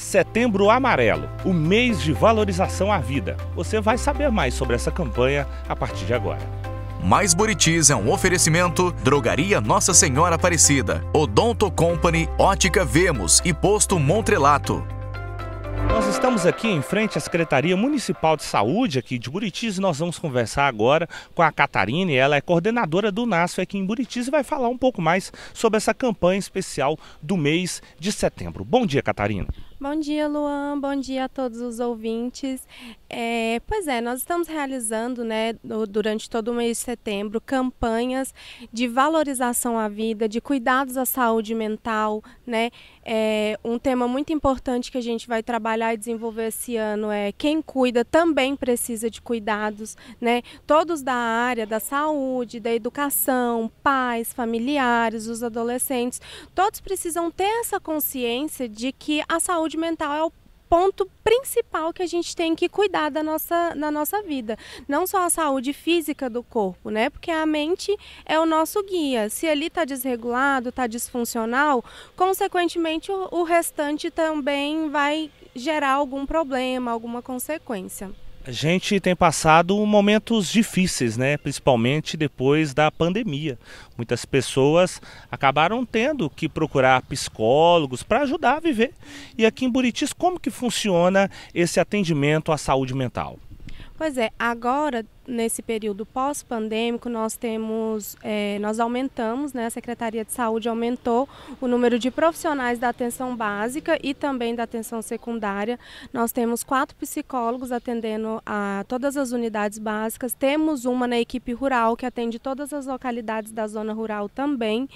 Setembro Amarelo, o mês de valorização à vida. Você vai saber mais sobre essa campanha a partir de agora. Mais Buritis é um oferecimento Drogaria Nossa Senhora Aparecida, Odonto Company, Ótica Vemos e Posto Montrelato. Nós estamos aqui em frente à Secretaria Municipal de Saúde aqui de Buritis e nós vamos conversar agora com a Catarina, ela é coordenadora do NASF aqui em Buritis e vai falar um pouco mais sobre essa campanha especial do mês de setembro. Bom dia, Catarina. Bom dia, Luan. Bom dia a todos os ouvintes. É, pois é, nós estamos realizando, né, durante todo o mês de setembro, campanhas de valorização à vida, de cuidados à saúde mental, né? É, um tema muito importante que a gente vai trabalhar e desenvolver esse ano é quem cuida também precisa de cuidados, né? Todos da área da saúde, da educação, pais, familiares, os adolescentes, todos precisam ter essa consciência de que a saúde saúde mental é o ponto principal que a gente tem que cuidar da nossa, da nossa vida. Não só a saúde física do corpo, né? Porque a mente é o nosso guia. Se ele está desregulado, está disfuncional, consequentemente o, o restante também vai gerar algum problema, alguma consequência. A gente tem passado momentos difíceis, né? principalmente depois da pandemia. Muitas pessoas acabaram tendo que procurar psicólogos para ajudar a viver. E aqui em Buritis, como que funciona esse atendimento à saúde mental? Pois é, agora nesse período pós-pandêmico, nós temos, é, nós aumentamos, né, a Secretaria de Saúde aumentou o número de profissionais da atenção básica e também da atenção secundária. Nós temos quatro psicólogos atendendo a todas as unidades básicas, temos uma na equipe rural que atende todas as localidades da zona rural também.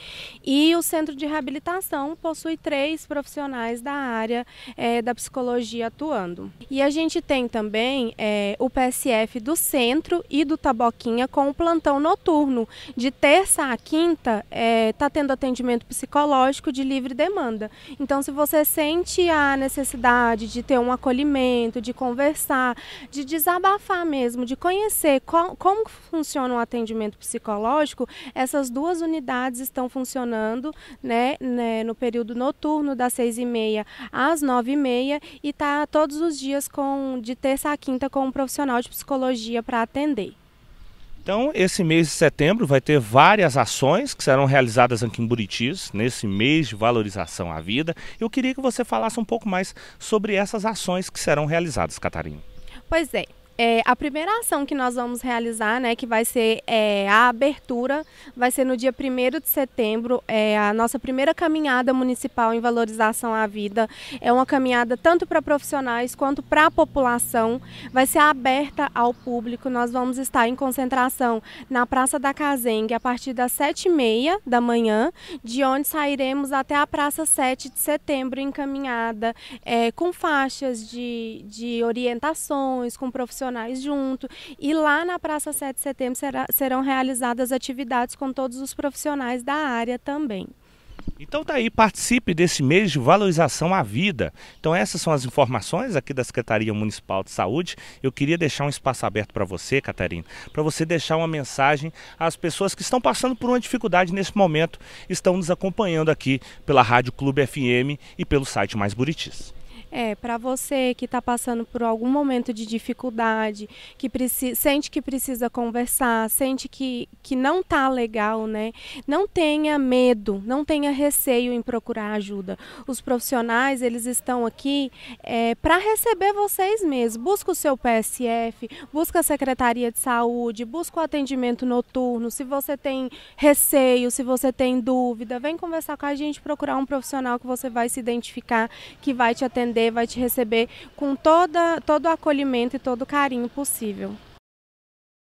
E o centro de reabilitação possui três profissionais da área é, da psicologia atuando. E a gente tem também é, o PSF do centro e do Taboquinha com o plantão noturno. De terça a quinta, está é, tá tendo atendimento psicológico de livre demanda. Então, se você sente a necessidade de ter um acolhimento, de conversar, de desabafar mesmo, de conhecer como funciona o atendimento psicológico, essas duas unidades estão funcionando né, né no período noturno, das seis e meia às nove e meia, e está todos os dias com de terça a quinta com um profissional de psicologia para atender então, esse mês de setembro vai ter várias ações que serão realizadas aqui em Buritis, nesse mês de valorização à vida. Eu queria que você falasse um pouco mais sobre essas ações que serão realizadas, Catarina. Pois é, é, a primeira ação que nós vamos realizar, né, que vai ser é, a abertura, vai ser no dia 1 de setembro, é, a nossa primeira caminhada municipal em valorização à vida. É uma caminhada tanto para profissionais quanto para a população, vai ser aberta ao público. Nós vamos estar em concentração na Praça da Cazengue a partir das 7h30 da manhã, de onde sairemos até a Praça 7 de setembro em caminhada, é, com faixas de, de orientações, com profissionais profissionais junto. E lá na Praça 7 de Setembro será, serão realizadas atividades com todos os profissionais da área também. Então tá aí, participe desse mês de valorização à vida. Então essas são as informações aqui da Secretaria Municipal de Saúde. Eu queria deixar um espaço aberto para você, Catarina, para você deixar uma mensagem às pessoas que estão passando por uma dificuldade nesse momento, estão nos acompanhando aqui pela Rádio Clube FM e pelo site Mais Buritis. É, para você que está passando por algum momento de dificuldade, que precisa, sente que precisa conversar, sente que, que não tá legal, né? Não tenha medo, não tenha receio em procurar ajuda. Os profissionais, eles estão aqui é, para receber vocês mesmos. Busca o seu PSF, busca a Secretaria de Saúde, busca o atendimento noturno. Se você tem receio, se você tem dúvida, vem conversar com a gente, procurar um profissional que você vai se identificar, que vai te atender vai te receber com toda, todo o acolhimento e todo o carinho possível.